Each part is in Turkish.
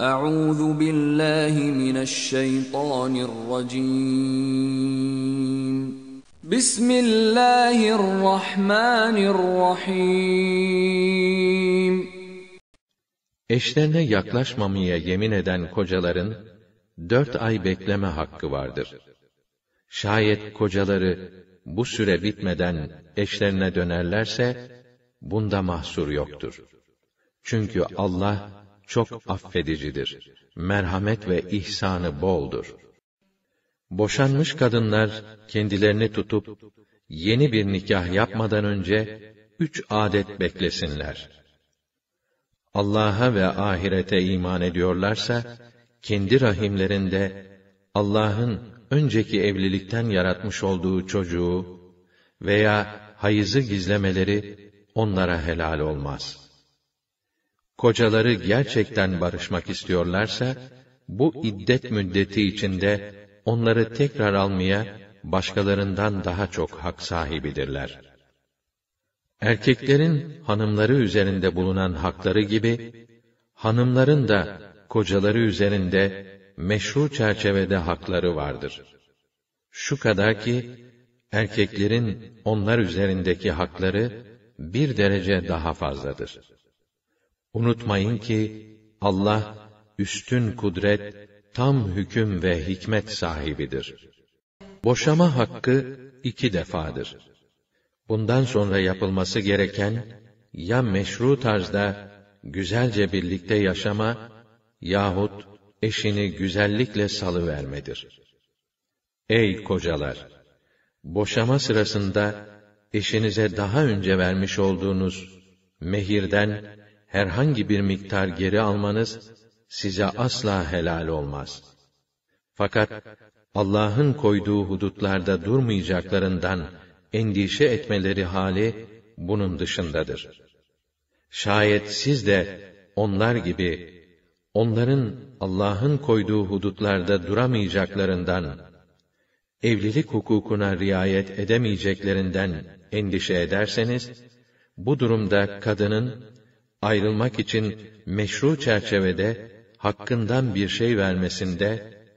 Euzu billahi mineşşeytanirracim. Bismillahirrahmanirrahim. Eşlerine yaklaşmamaya yemin eden kocaların dört ay bekleme hakkı vardır. Şayet kocaları bu süre bitmeden eşlerine dönerlerse bunda mahsur yoktur. Çünkü Allah çok affedicidir. Merhamet ve ihsanı boldur. Boşanmış kadınlar kendilerini tutup yeni bir nikah yapmadan önce üç adet beklesinler. Allah'a ve ahirete iman ediyorlarsa kendi rahimlerinde Allah'ın önceki evlilikten yaratmış olduğu çocuğu veya hayızı gizlemeleri onlara helal olmaz.'' kocaları gerçekten barışmak istiyorlarsa, bu iddet müddeti içinde onları tekrar almaya başkalarından daha çok hak sahibidirler. Erkeklerin hanımları üzerinde bulunan hakları gibi hanımların da kocaları üzerinde meşru çerçevede hakları vardır. Şu kadar ki erkeklerin onlar üzerindeki hakları bir derece daha fazladır. Unutmayın ki Allah üstün kudret, tam hüküm ve hikmet sahibidir. Boşama hakkı iki defadır. Bundan sonra yapılması gereken ya meşru tarzda güzelce birlikte yaşama yahut eşini güzellikle salıvermedir. Ey kocalar! Boşama sırasında eşinize daha önce vermiş olduğunuz mehirden herhangi bir miktar geri almanız size asla helal olmaz. Fakat Allah'ın koyduğu hudutlarda durmayacaklarından endişe etmeleri hali bunun dışındadır. Şayet siz de onlar gibi onların Allah'ın koyduğu hudutlarda duramayacaklarından evlilik hukukuna riayet edemeyeceklerinden endişe ederseniz bu durumda kadının ayrılmak için meşru çerçevede hakkından bir şey vermesinde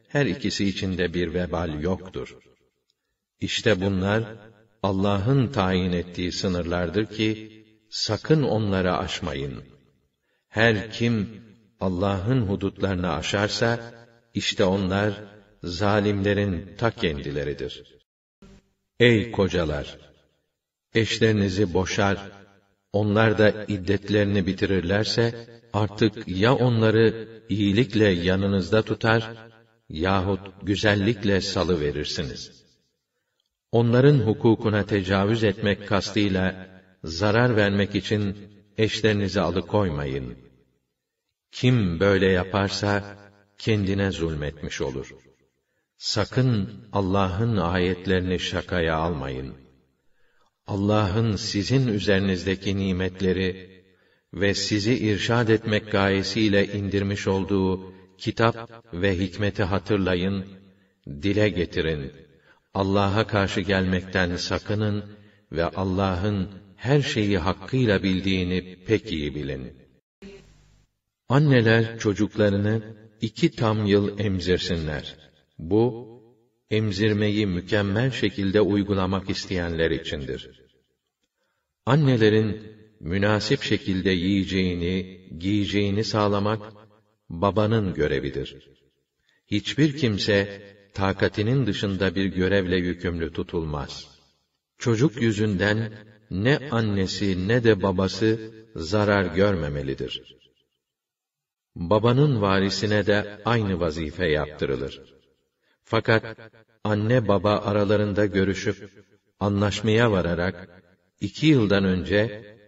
her ikisi içinde bir vebal yoktur. İşte bunlar Allah'ın tayin ettiği sınırlardır ki sakın onlara aşmayın. Her kim Allah'ın hudutlarını aşarsa işte onlar zalimlerin ta kendileridir. Ey kocalar, eşlerinizi boşar onlar da iddetlerini bitirirlerse, artık ya onları iyilikle yanınızda tutar, yahut güzellikle salı verirsiniz. Onların hukukuna tecavüz etmek kastıyla, zarar vermek için eşlerinizi alıkoymayın. Kim böyle yaparsa, kendine zulmetmiş olur. Sakın Allah'ın ayetlerini şakaya almayın.'' Allah'ın sizin üzerinizdeki nimetleri ve sizi irşad etmek gayesiyle indirmiş olduğu kitap ve hikmeti hatırlayın, dile getirin. Allah'a karşı gelmekten sakının ve Allah'ın her şeyi hakkıyla bildiğini pek iyi bilin. Anneler çocuklarını iki tam yıl emzirsinler. Bu, emzirmeyi mükemmel şekilde uygulamak isteyenler içindir. Annelerin münasip şekilde yiyeceğini, giyeceğini sağlamak babanın görevidir. Hiçbir kimse takatinin dışında bir görevle yükümlü tutulmaz. Çocuk yüzünden ne annesi ne de babası zarar görmemelidir. Babanın varisine de aynı vazife yaptırılır. Fakat anne baba aralarında görüşüp anlaşmaya vararak iki yıldan önce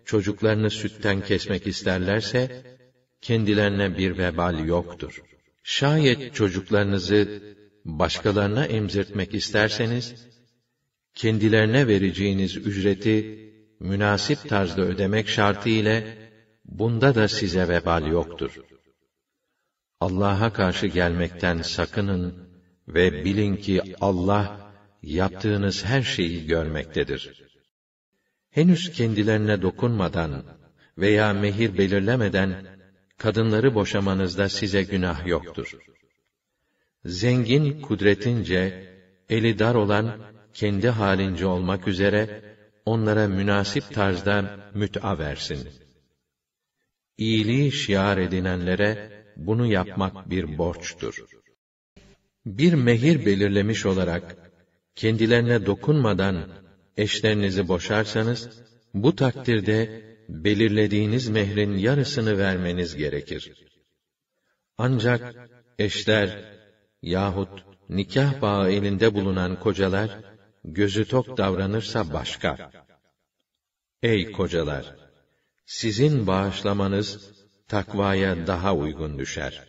çocuklarını sütten kesmek isterlerse kendilerine bir vebal yoktur. Şayet çocuklarınızı başkalarına emzirtmek isterseniz kendilerine vereceğiniz ücreti münasip tarzda ödemek şartı ile bunda da size vebal yoktur. Allah'a karşı gelmekten sakının ve bilin ki Allah, yaptığınız her şeyi görmektedir. Henüz kendilerine dokunmadan veya mehir belirlemeden, kadınları boşamanızda size günah yoktur. Zengin kudretince, eli dar olan, kendi halince olmak üzere, onlara münasip tarzda müt'a versin. İyiliği şiar edinenlere, bunu yapmak bir borçtur.'' bir mehir belirlemiş olarak kendilerine dokunmadan eşlerinizi boşarsanız bu takdirde belirlediğiniz mehrin yarısını vermeniz gerekir. Ancak eşler yahut nikah bağı elinde bulunan kocalar gözü tok davranırsa başka. Ey kocalar, sizin bağışlamanız takvaya daha uygun düşer.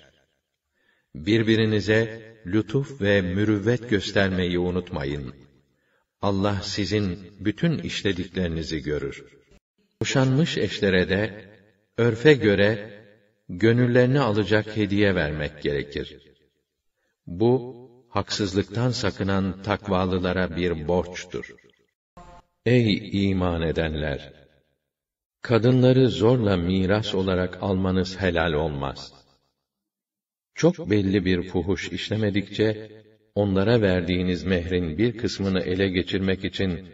Birbirinize lütuf ve mürüvvet göstermeyi unutmayın. Allah sizin bütün işlediklerinizi görür. Boşanmış eşlere de örfe göre gönüllerini alacak hediye vermek gerekir. Bu haksızlıktan sakınan takvalılara bir borçtur. Ey iman edenler! Kadınları zorla miras olarak almanız helal olmaz.'' Çok belli bir fuhuş işlemedikçe, onlara verdiğiniz mehrin bir kısmını ele geçirmek için,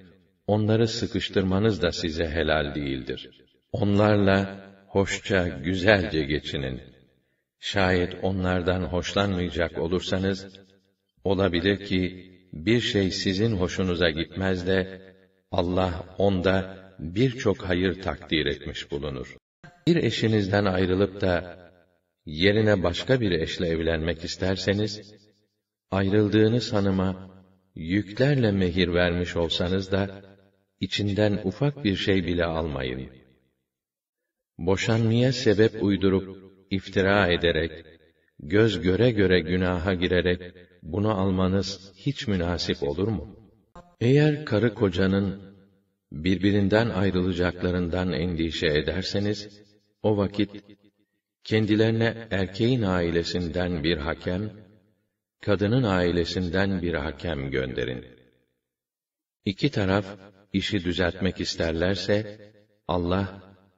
onları sıkıştırmanız da size helal değildir. Onlarla, hoşça, güzelce geçinin. Şayet onlardan hoşlanmayacak olursanız, olabilir ki, bir şey, şey sizin hoşunuza gitmez de, Allah onda birçok hayır takdir etmiş bulunur. Bir eşinizden ayrılıp da, yerine başka bir eşle evlenmek isterseniz, ayrıldığınız hanıma yüklerle mehir vermiş olsanız da, içinden ufak bir şey bile almayın. Boşanmaya sebep uydurup, iftira ederek, göz göre göre günaha girerek, bunu almanız hiç münasip olur mu? Eğer karı kocanın birbirinden ayrılacaklarından endişe ederseniz, o vakit kendilerine erkeğin ailesinden bir hakem, kadının ailesinden bir hakem gönderin. İki taraf işi düzeltmek isterlerse Allah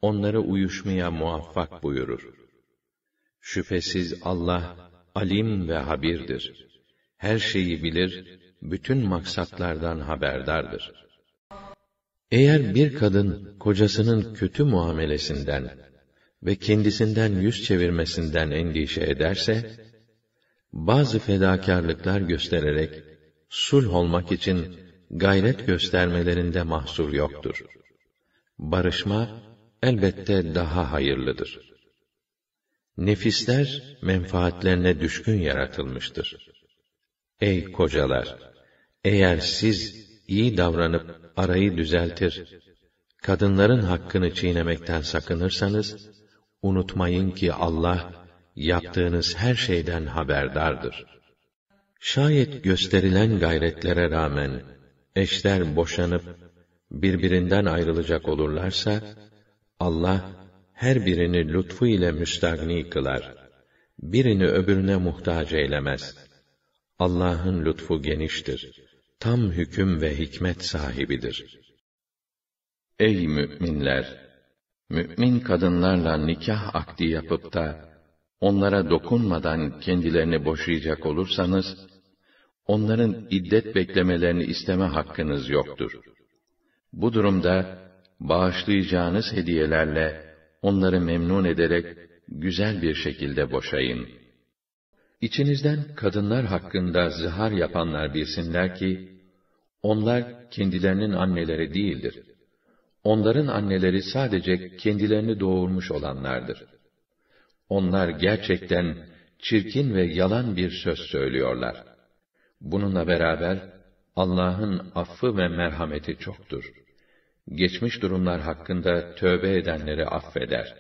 onları uyuşmaya muvaffak buyurur. Şüphesiz Allah alim ve habirdir. Her şeyi bilir, bütün maksatlardan haberdardır. Eğer bir kadın kocasının kötü muamelesinden ve kendisinden yüz çevirmesinden endişe ederse, bazı fedakarlıklar göstererek, sulh olmak için gayret göstermelerinde mahsur yoktur. Barışma, elbette daha hayırlıdır. Nefisler, menfaatlerine düşkün yaratılmıştır. Ey kocalar! Eğer siz iyi davranıp arayı düzeltir, kadınların hakkını çiğnemekten sakınırsanız, Unutmayın ki Allah, yaptığınız her şeyden haberdardır. Şayet gösterilen gayretlere rağmen, eşler boşanıp, birbirinden ayrılacak olurlarsa, Allah, her birini lütfu ile müstagni kılar. Birini öbürüne muhtaç eylemez. Allah'ın lütfu geniştir. Tam hüküm ve hikmet sahibidir. Ey müminler! mümin kadınlarla nikah akdi yapıp da onlara dokunmadan kendilerini boşayacak olursanız onların iddet beklemelerini isteme hakkınız yoktur. Bu durumda bağışlayacağınız hediyelerle onları memnun ederek güzel bir şekilde boşayın. İçinizden kadınlar hakkında zihar yapanlar bilsinler ki onlar kendilerinin anneleri değildir Onların anneleri sadece kendilerini doğurmuş olanlardır. Onlar gerçekten çirkin ve yalan bir söz söylüyorlar. Bununla beraber Allah'ın affı ve merhameti çoktur. Geçmiş durumlar hakkında tövbe edenleri affeder.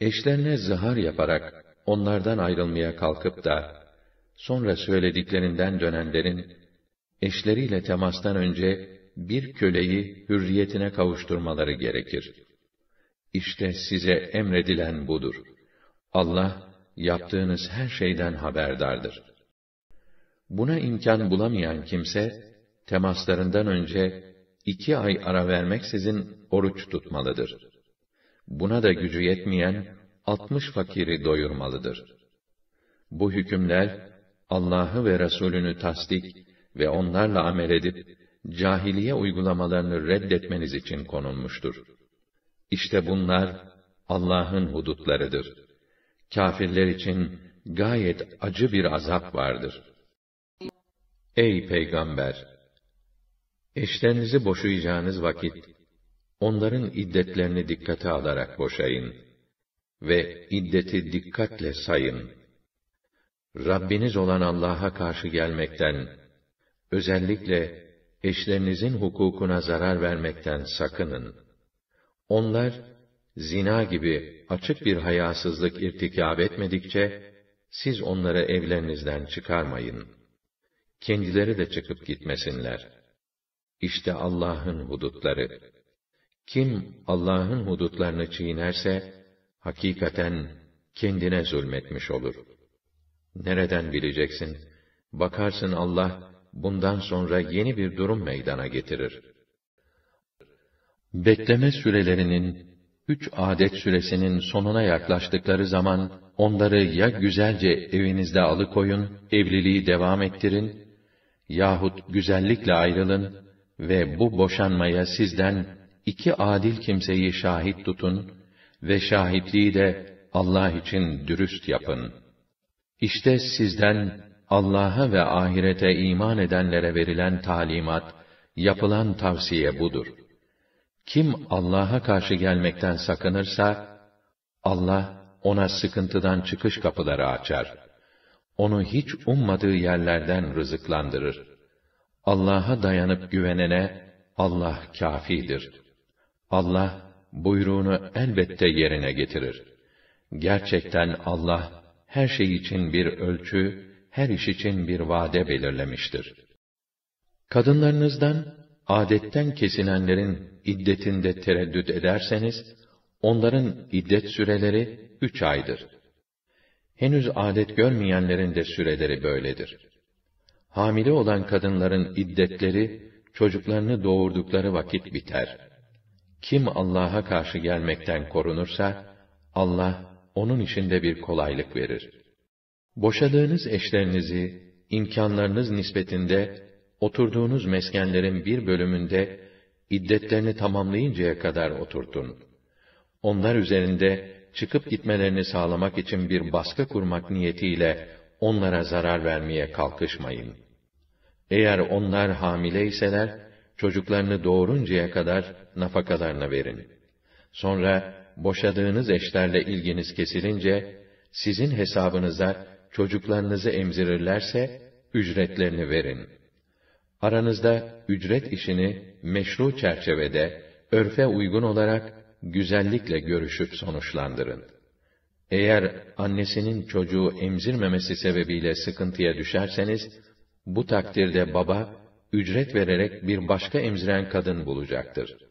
Eşlerine zihar yaparak onlardan ayrılmaya kalkıp da sonra söylediklerinden dönenlerin eşleriyle temastan önce bir köleyi hürriyetine kavuşturmaları gerekir. İşte size emredilen budur. Allah, yaptığınız her şeyden haberdardır. Buna imkan bulamayan kimse, temaslarından önce iki ay ara vermeksizin oruç tutmalıdır. Buna da gücü yetmeyen, altmış fakiri doyurmalıdır. Bu hükümler, Allah'ı ve Resulünü tasdik ve onlarla amel edip, cahiliye uygulamalarını reddetmeniz için konulmuştur. İşte bunlar Allah'ın hudutlarıdır. Kafirler için gayet acı bir azap vardır. Ey peygamber! Eşlerinizi boşayacağınız vakit, onların iddetlerini dikkate alarak boşayın ve iddeti dikkatle sayın. Rabbiniz olan Allah'a karşı gelmekten, özellikle Eşlerinizin hukukuna zarar vermekten sakının. Onlar, zina gibi açık bir hayasızlık irtikab etmedikçe, siz onları evlerinizden çıkarmayın. Kendileri de çıkıp gitmesinler. İşte Allah'ın hudutları. Kim Allah'ın hudutlarını çiğnerse, hakikaten kendine zulmetmiş olur. Nereden bileceksin? Bakarsın Allah, bundan sonra yeni bir durum meydana getirir. Bekleme sürelerinin üç adet süresinin sonuna yaklaştıkları zaman onları ya güzelce evinizde alıkoyun, evliliği devam ettirin yahut güzellikle ayrılın ve bu boşanmaya sizden iki adil kimseyi şahit tutun ve şahitliği de Allah için dürüst yapın. İşte sizden Allah'a ve ahirete iman edenlere verilen talimat, yapılan tavsiye budur. Kim Allah'a karşı gelmekten sakınırsa, Allah ona sıkıntıdan çıkış kapıları açar. Onu hiç ummadığı yerlerden rızıklandırır. Allah'a dayanıp güvenene, Allah kâfidir. Allah, buyruğunu elbette yerine getirir. Gerçekten Allah, her şey için bir ölçü her iş için bir vade belirlemiştir. Kadınlarınızdan adetten kesinenlerin iddetinde tereddüt ederseniz, onların iddet süreleri üç aydır. Henüz adet görmeyenlerin de süreleri böyledir. Hamile olan kadınların iddetleri, çocuklarını doğurdukları vakit biter. Kim Allah'a karşı gelmekten korunursa, Allah onun içinde bir kolaylık verir.'' Boşadığınız eşlerinizi, imkanlarınız nispetinde, oturduğunuz meskenlerin bir bölümünde, iddetlerini tamamlayıncaya kadar oturtun. Onlar üzerinde, çıkıp gitmelerini sağlamak için bir baskı kurmak niyetiyle, onlara zarar vermeye kalkışmayın. Eğer onlar hamile iseler, çocuklarını doğuruncaya kadar nafakalarını verin. Sonra boşadığınız eşlerle ilginiz kesilince, sizin hesabınıza çocuklarınızı emzirirlerse, ücretlerini verin. Aranızda ücret işini meşru çerçevede, örfe uygun olarak, güzellikle görüşüp sonuçlandırın. Eğer annesinin çocuğu emzirmemesi sebebiyle sıkıntıya düşerseniz, bu takdirde baba, ücret vererek bir başka emziren kadın bulacaktır.